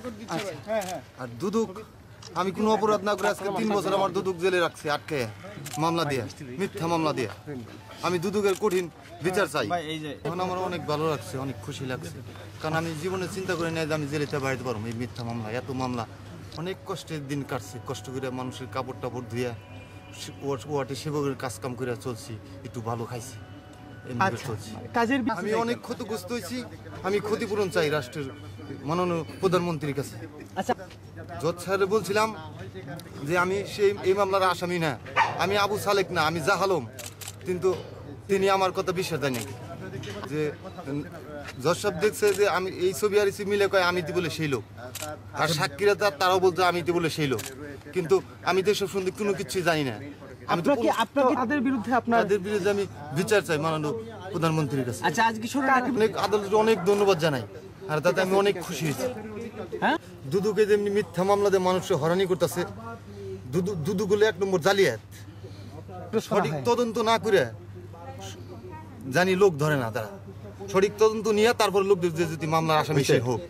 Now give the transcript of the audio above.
আচ্ছা। হ্যাঁ, হ্যাঁ। আর দুদুক আমি কোনো অপরাধ না করে আজকে তিন বছর আমার দুদুক জেলে রাখছে আটকে মামলা দিয়ে মিথ্যা মামলা দিয়ে আমি দুদুকের কঠিন বিচার চাই এখন আমার অনেক ভালো লাগছে অনেক খুশি লাগছে কারণ আমি জীবনে চিন্তা করি না যে আমি জেলেতে বাড়িতে পারবো এই মিথ্যা মামলা এত মামলা অনেক কষ্টের দিন কাটছে কষ্ট করে মানুষের কাপড় টাপড় ধুয়ে ওয়াটে সেবকের কাজ কাম করে চলছি একটু ভালো খাইছি আচ্ছা, আমি অনেক ক্ষতিগ্রস্ত হয়েছি আমি ক্ষতিপূরণ চাই রাষ্ট্রের মাননীয় প্রধানমন্ত্রীর কাছে আচ্ছা জজ স্যারে বলছিলাম যে আমি সেই এই মামলার আসামি না আমি আবু সালেক না আমি জাহালম কিন্তু তিনি আমার কথা বিশ্বাস দেয়নি যে যশব দেখছে যে আমি এই ছবি আর ছবি মিলে কয় আমিতি বলে সেই লোক আর সাক্ষীরা তার তারাও বলতো আমিতি বলে সেই লোক কিন্তু আমি তো সব শুনতে কোনো কিছু জানি না আমি তো তাদের বিরুদ্ধে আপনাদের বিরুদ্ধে আমি বিচার চাই মাননীয় প্রধানমন্ত্রীর কাছে আচ্ছা আজকে অনেক আদালতের অনেক ধন্যবাদ জানাই আর তাতে আমি অনেক খুশি হয়েছি হ্যাঁ দুদুকে যেমনি মিথ্যা মামলাতে মানুষকে হরানি করতেছে দুদু দুদুগুলো এক নম্বর জালিয়াত সঠিক তদন্ত না করে জানি লোক ধরে না তারা সঠিক তদন্ত নিয়ে তারপর লোক যদি মামলার আসামি হোক